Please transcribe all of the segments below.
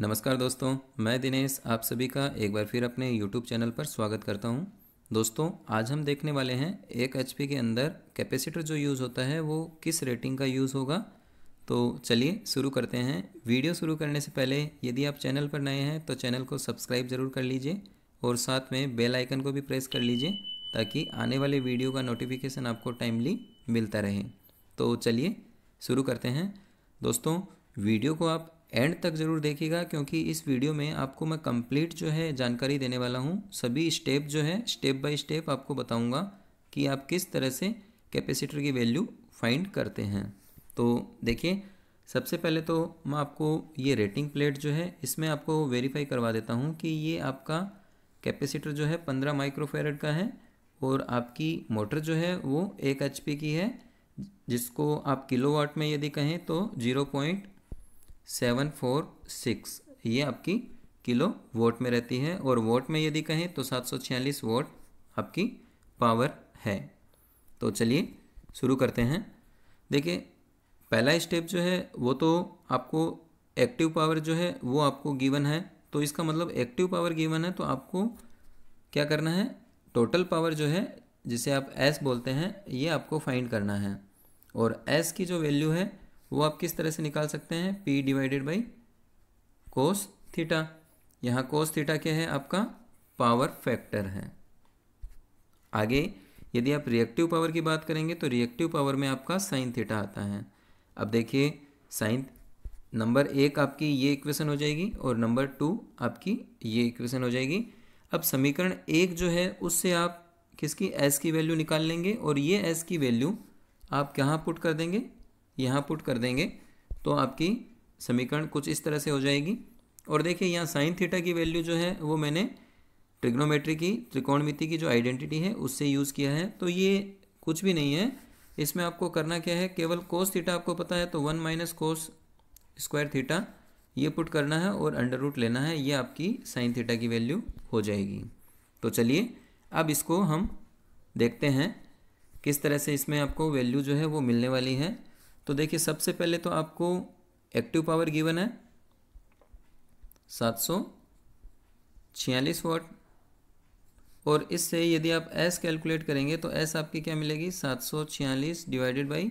नमस्कार दोस्तों मैं दिनेश आप सभी का एक बार फिर अपने YouTube चैनल पर स्वागत करता हूं। दोस्तों आज हम देखने वाले हैं एक एच के अंदर कैपेसिटर जो यूज़ होता है वो किस रेटिंग का यूज़ होगा तो चलिए शुरू करते हैं वीडियो शुरू करने से पहले यदि आप चैनल पर नए हैं तो चैनल को सब्सक्राइब ज़रूर कर लीजिए और साथ में बेल आइकन को भी प्रेस कर लीजिए ताकि आने वाले वीडियो का नोटिफिकेशन आपको टाइमली मिलता रहे तो चलिए शुरू करते हैं दोस्तों वीडियो को आप एंड तक ज़रूर देखिएगा क्योंकि इस वीडियो में आपको मैं कंप्लीट जो है जानकारी देने वाला हूँ सभी स्टेप जो है स्टेप बाय स्टेप आपको बताऊँगा कि आप किस तरह से कैपेसिटर की वैल्यू फाइंड करते हैं तो देखिए सबसे पहले तो मैं आपको ये रेटिंग प्लेट जो है इसमें आपको वेरीफाई करवा देता हूँ कि ये आपका कैपेसिटर जो है पंद्रह माइक्रोफेरेड का है और आपकी मोटर जो है वो एक एच की है जिसको आप किलोवाट में यदि कहें तो zero point seven four six ये आपकी किलो वोट में रहती है और वोट में यदि कहें तो सात सौ छियालीस वोट आपकी पावर है तो चलिए शुरू करते हैं देखिए पहला स्टेप जो है वो तो आपको एक्टिव पावर जो है वो आपको गिवन है तो इसका मतलब एक्टिव पावर गिवन है तो आपको क्या करना है टोटल पावर जो है जिसे आप एस बोलते हैं ये आपको फाइंड करना है और एस की जो वैल्यू है वो आप किस तरह से निकाल सकते हैं P divided by cos theta यहाँ कोस थीटा क्या है आपका पावर फैक्टर है आगे यदि आप रिएक्टिव पावर की बात करेंगे तो रिएक्टिव पावर में आपका साइन थीटा आता है अब देखिए साइन नंबर एक आपकी ये इक्वेशन हो जाएगी और नंबर टू आपकी ये इक्वेशन हो जाएगी अब समीकरण एक जो है उससे आप किसकी एस की वैल्यू निकाल लेंगे और ये एस की वैल्यू आप कहाँ पुट कर देंगे यहाँ पुट कर देंगे तो आपकी समीकरण कुछ इस तरह से हो जाएगी और देखिए यहाँ साइन थीटा की वैल्यू जो है वो मैंने ट्रिग्नोमेट्री की त्रिकोणमिति की जो आइडेंटिटी है उससे यूज़ किया है तो ये कुछ भी नहीं है इसमें आपको करना क्या है केवल कोस थीटा आपको पता है तो one minus cos square theta ये पुट करना है और अंडर रूट लेना है ये आपकी साइन थीटा की वैल्यू हो जाएगी तो चलिए अब इसको हम देखते हैं किस तरह से इसमें आपको वैल्यू जो है वो मिलने वाली है तो देखिए सबसे पहले तो आपको एक्टिव पावर गिवन है सात सौ छियालीस वाट और इससे यदि आप एस कैलकुलेट करेंगे तो एस आपकी क्या मिलेगी सात सौ छियालीस डिवाइडेड बाई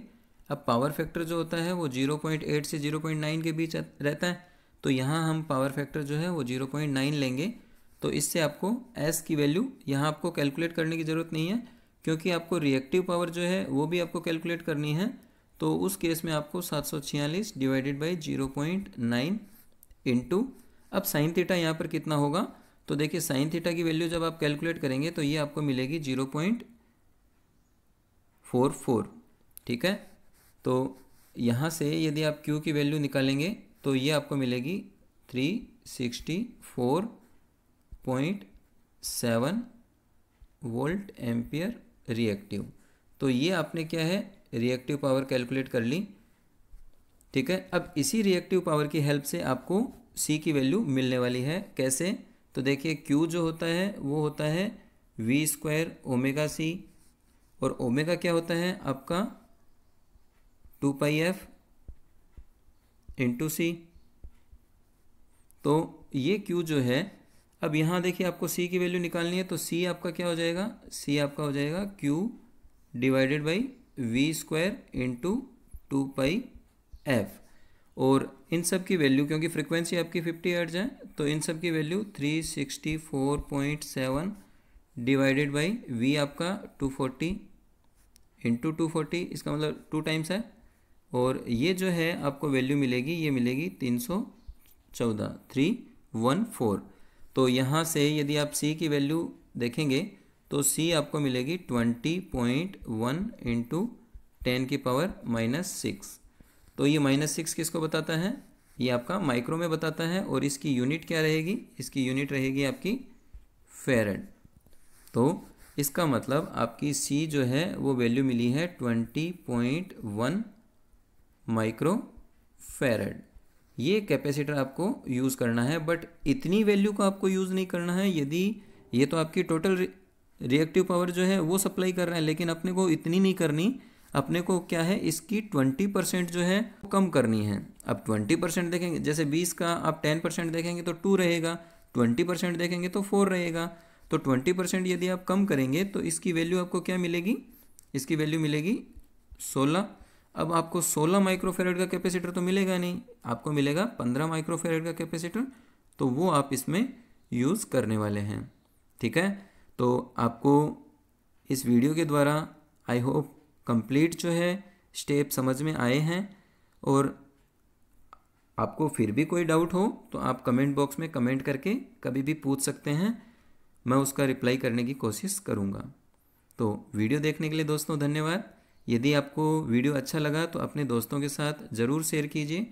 अब पावर फैक्टर जो होता है वो जीरो पॉइंट एट से जीरो पॉइंट नाइन के बीच रहता है तो यहाँ हम पावर फैक्टर जो है वो जीरो पॉइंट नाइन लेंगे तो इससे आपको एस की वैल्यू यहाँ आपको कैलकुलेट करने की ज़रूरत नहीं है क्योंकि आपको रिएक्टिव पावर जो है वो भी आपको कैलकुलेट करनी है तो उस केस में आपको सात सौ छियालीस divided by zero point nine into अब साइन थीटा यहाँ पर कितना होगा तो देखिए साइन थीटा की वैल्यू जब आप कैलकुलेट करेंगे तो ये आपको मिलेगी जीरो पॉइंट फोर फोर ठीक है तो यहाँ से यदि आप क्यू की वैल्यू निकालेंगे तो ये आपको मिलेगी three sixty four point seven volt ampere reactive तो ये आपने क्या है रिएक्टिव पावर कैलकुलेट कर ली ठीक है अब इसी रिएक्टिव पावर की हेल्प से आपको सी की वैल्यू मिलने वाली है कैसे तो देखिए क्यू जो होता है वो होता है वी स्क्वायर ओमेगा सी और ओमेगा क्या होता है आपका two pi F into C तो ये क्यू जो है अब यहाँ देखिए आपको सी की वैल्यू निकालनी है तो सी आपका क्या हो जाएगा सी आपका हो जाएगा Q divided by V square into two pi F और इन सब की वैल्यू क्योंकि फ्रीक्वेंसी आपकी फिफ्टी हर्ट्ज है तो इन सब की value three sixty four point seven divided by V आपका two forty into two forty इसका मतलब टू टाइम्स है और ये जो है आपको वैल्यू मिलेगी ये मिलेगी तीन सौ चौदह थ्री वन फोर तो यहाँ से यदि आप सी की वैल्यू देखेंगे तो सी आपको मिलेगी twenty point one into ten की पावर माइनस सिक्स तो ये माइनस सिक्स किसको बताता है ये आपका माइक्रो में बताता है और इसकी यूनिट क्या रहेगी इसकी यूनिट रहेगी आपकी फेरेड तो इसका मतलब आपकी सी जो है वो वैल्यू मिली है twenty point one micro farad ये कैपेसिटर आपको यूज़ करना है बट इतनी वैल्यू को आपको यूज़ नहीं करना है यदि ये तो आपकी टोटल रिएक्टिव पावर जो है वो सप्लाई कर रहे हैं लेकिन अपने को इतनी नहीं करनी अपने को क्या है इसकी ट्वेंटी परसेंट जो है कम करनी है अब ट्वेंटी परसेंट देखेंगे जैसे बीस का आप टेन परसेंट देखेंगे तो टू रहेगा ट्वेंटी परसेंट देखेंगे तो फोर रहेगा तो ट्वेंटी परसेंट यदि आप कम करेंगे तो इसकी वैल्यू आपको क्या मिलेगी इसकी वैल्यू मिलेगी सोलह अब आपको सोलह माइक्रोफेरेड का कैपेसिटर तो मिलेगा नहीं आपको मिलेगा पंद्रह माइक्रोफेरेड का कैपेसिटर तो वो आप इसमें यूज़ करने वाले हैं ठीक है तो आपको इस वीडियो के द्वारा आई होप कंप्लीट जो है स्टेप समझ में आए हैं और आपको फिर भी कोई डाउट हो तो आप कमेंट बॉक्स में कमेंट करके कभी भी पूछ सकते हैं मैं उसका रिप्लाई करने की कोशिश करूँगा तो वीडियो देखने के लिए दोस्तों धन्यवाद यदि आपको वीडियो अच्छा लगा तो अपने दोस्तों के साथ ज़रूर शेयर कीजिए